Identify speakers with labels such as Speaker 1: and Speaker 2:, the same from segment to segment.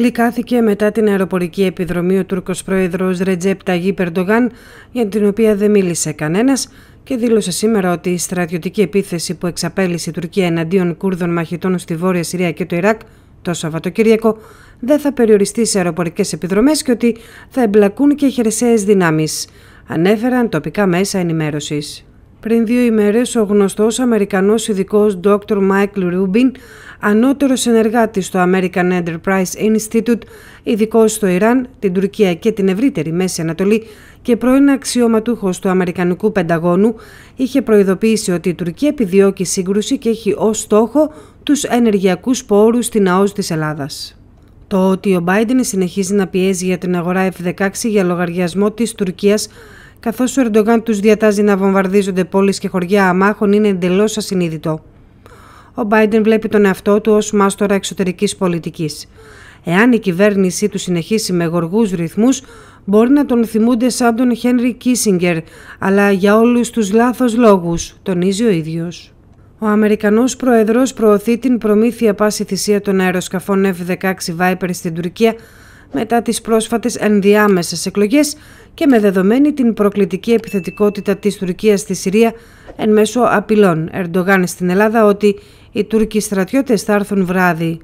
Speaker 1: Ηρακλή μετά την αεροπορική επιδρομή ο Τούρκος πρόεδρος Ρετζέπ Ταγί Περντογάν για την οποία δεν μίλησε κανένας και δήλωσε σήμερα ότι η στρατιωτική επίθεση που εξαπέλυσε η Τουρκία εναντίον Κούρδων μαχητών στη Βόρεια Συρία και το Ιράκ το Σαββατοκύριακο δεν θα περιοριστεί σε αεροπορικές επιδρομές και ότι θα εμπλακούν και χερσαίες δυνάμεις. ανέφεραν τοπικά μέσα ενημέρωσης. Πριν δύο ημέρες, ο γνωστός Αμερικανός ειδικός Dr. Michael Rubin, ανώτερος συνεργάτης στο American Enterprise Institute, ειδικός στο Ιράν, την Τουρκία και την ευρύτερη Μέση Ανατολή και πρώην αξιωματούχος του Αμερικανικού Πενταγώνου, είχε προειδοποιήσει ότι η Τουρκία επιδιώκει σύγκρουση και έχει ως στόχο τους ενεργειακούς πόρους στην ΑΟΣ της Ελλάδας. Το ότι ο Biden συνεχίζει να πιέζει για την αγορά F-16 για λογαριασμό της Τουρκίας καθώς ο Ερντογάν τους διατάζει να βομβαρδίζονται πόλεις και χωριά αμάχων, είναι εντελώς ασυνείδητο. Ο Biden βλέπει τον εαυτό του ως μάστορα εξωτερικής πολιτικής. Εάν η κυβέρνησή του συνεχίσει με γοργούς ρυθμούς, μπορεί να τον θυμούνται σαν τον Χένρι Κίσιγκερ, αλλά για όλους τους λάθος λόγους, τονίζει ο ίδιος. Ο Αμερικανός Πρόεδρος προωθεί την προμήθεια πάση θυσία των αεροσκαφών F-16 Viper στην Τουρκία μετά τις πρόσφατες ενδιάμεσες εκλογές και με δεδομένη την προκλητική επιθετικότητα της Τουρκίας στη Συρία εν μέσω απειλών Ερντογάν στην Ελλάδα ότι οι Τούρκοι στρατιώτες θα έρθουν βράδυ.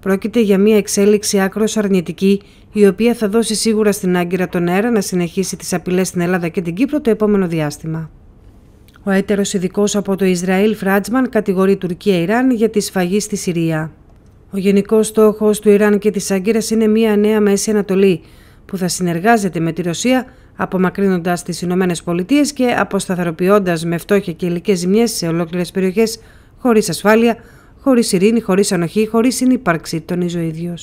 Speaker 1: Πρόκειται για μια εξέλιξη άκρος αρνητική, η οποία θα δώσει σίγουρα στην Άγκυρα τον αέρα να συνεχίσει τις απειλές στην Ελλάδα και την Κύπρο το επόμενο διάστημα. Ο έτερος ειδικός από το Ισραήλ Φράτσμαν κατηγορεί Τουρκία-Ιράν για τη σφαγή στη Συρία. Ο γενικός στόχος του Ιράν και της Άγκυρα είναι μια νέα Μέση Ανατολή που θα συνεργάζεται με τη Ρωσία, απομακρύνοντας τις Ηνωμένες Πολιτείες και αποσταθεροποιώντας με φτώχεια και υλικές ζημιές σε ολόκληρες περιοχές χωρίς ασφάλεια, χωρίς ειρήνη, χωρίς ανοχή, χωρίς συνύπαρξη, των ο ίδιος.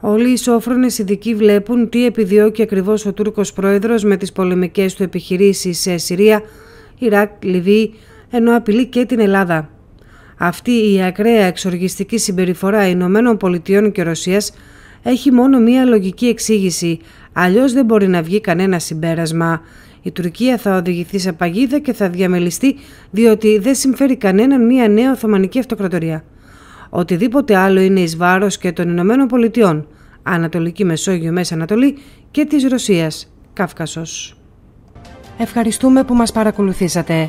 Speaker 1: Όλοι οι σόφρονες ειδικοί βλέπουν τι επιδιώκει ακριβώς ο Τούρκος πρόεδρος με τις πολεμικές του επιχειρήσεις σε Συρία, Ιράκ, Λιβύη, ενώ απειλεί και την Ελλάδα. Αυτή η ακραία εξοργιστική συμπεριφορά Ηνωμένων Πολιτειών και Ρωσίας έχει μόνο μία λογική εξήγηση, αλλιώς δεν μπορεί να βγει κανένα συμπέρασμα. Η Τουρκία θα οδηγηθεί σε παγίδα και θα διαμελιστεί διότι δεν συμφέρει κανέναν μία νέα Οθωμανική Αυτοκρατορία. Οτιδήποτε άλλο είναι εις βάρος και των Ηνωμένων Πολιτειών, Ανατολική Μεσόγειο Μέσα Ανατολή και της Ρωσίας, Καύκασος. Ευχαριστούμε που μας παρακολουθήσατε.